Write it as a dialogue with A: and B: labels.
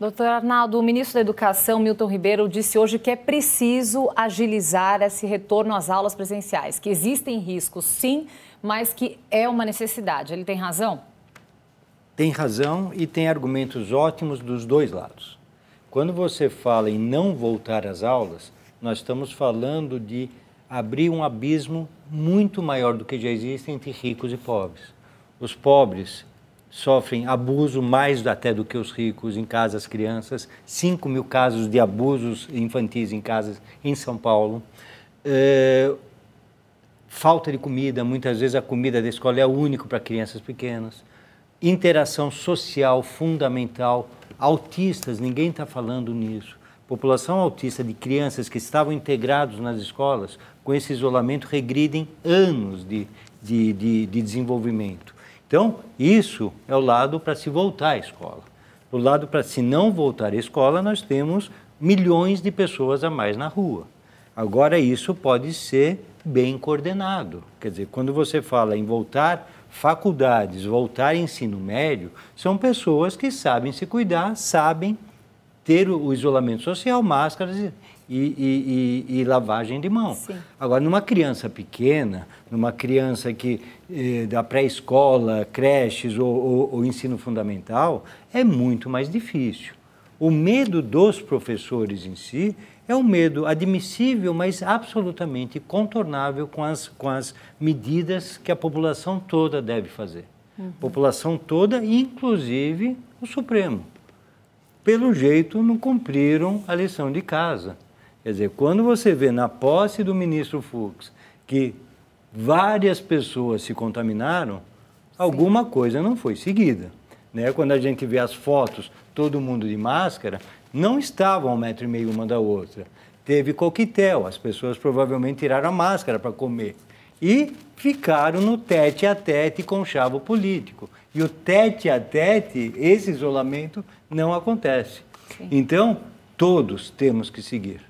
A: Doutor Arnaldo, o ministro da Educação, Milton Ribeiro, disse hoje que é preciso agilizar esse retorno às aulas presenciais, que existem riscos, sim, mas que é uma necessidade. Ele tem razão? Tem razão e tem argumentos ótimos dos dois lados. Quando você fala em não voltar às aulas, nós estamos falando de abrir um abismo muito maior do que já existe entre ricos e pobres. Os pobres sofrem abuso mais até do que os ricos em casas crianças, 5 mil casos de abusos infantis em casas em São Paulo. É, falta de comida, muitas vezes a comida da escola é o único para crianças pequenas. Interação social fundamental. Autistas, ninguém está falando nisso. População autista de crianças que estavam integrados nas escolas, com esse isolamento, regridem anos de, de, de, de desenvolvimento então, isso é o lado para se voltar à escola. O lado para se não voltar à escola, nós temos milhões de pessoas a mais na rua. Agora, isso pode ser bem coordenado. Quer dizer, quando você fala em voltar faculdades, voltar ensino médio, são pessoas que sabem se cuidar, sabem ter o isolamento social, máscaras e, e, e, e lavagem de mão. Sim. Agora, numa criança pequena, numa criança que eh, da pré-escola, creches ou, ou, ou ensino fundamental, é muito mais difícil. O medo dos professores em si é um medo admissível, mas absolutamente contornável com as, com as medidas que a população toda deve fazer. Uhum. População toda, inclusive o Supremo pelo jeito não cumpriram a lição de casa. Quer dizer, quando você vê na posse do ministro Fux que várias pessoas se contaminaram, Sim. alguma coisa não foi seguida. Né? Quando a gente vê as fotos, todo mundo de máscara, não estavam a um metro e meio uma da outra. Teve coquetel, as pessoas provavelmente tiraram a máscara para comer. E ficaram no tete a tete com o chavo político. E o tete a tete, esse isolamento não acontece. Sim. Então, todos temos que seguir.